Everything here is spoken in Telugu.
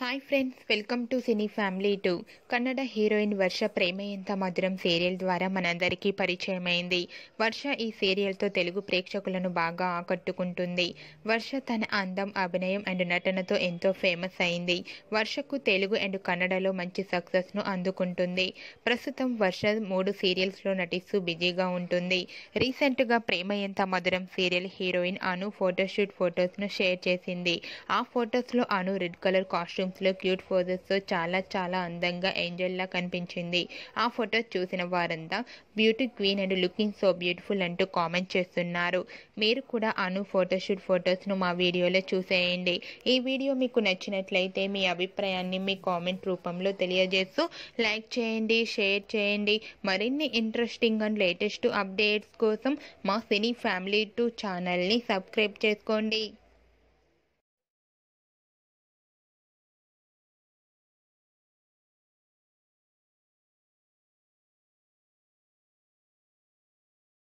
hi friends welcome to cine family two Kannada heroine Varsha Prema Entha Madhuram serial ద్వారా మనందరికీ పరిచయమైంది వర్ష ఈ సీరియల్తో తెలుగు ప్రేక్షకులను బాగా ఆకట్టుకుంటుంది వర్ష తన అందం అభినయం అండ్ నటనతో ఎంతో ఫేమస్ అయింది వర్షకు తెలుగు అండ్ కన్నడలో మంచి సక్సెస్ను అందుకుంటుంది ప్రస్తుతం వర్ష మూడు సీరియల్స్లో నటిస్తూ బిజీగా ఉంటుంది రీసెంట్గా Prema Entha Madhuram serial heroine Anu photoshoot ఫొటోస్ను షేర్ చేసింది ఆ ఫొటోస్లో అను రెడ్ కలర్ కాస్ట్యూమ్ లో క్యూట్ తో చాలా చాలా అందంగా లా కనిపించింది ఆ ఫోటో చూసిన వారంతా beauty queen and looking so beautiful అంటూ కామెంట్ చేస్తున్నారు మీరు కూడా అను ఫోటోషూట్ ఫొటోస్ను మా వీడియోలో చూసేయండి ఈ వీడియో మీకు నచ్చినట్లయితే మీ అభిప్రాయాన్ని మీ కామెంట్ రూపంలో తెలియజేస్తూ లైక్ చేయండి షేర్ చేయండి మరిన్ని ఇంట్రెస్టింగ్ అండ్ లేటెస్ట్ అప్డేట్స్ కోసం మా సినీ ఫ్యామిలీ టూ ఛానల్ని సబ్స్క్రైబ్ చేసుకోండి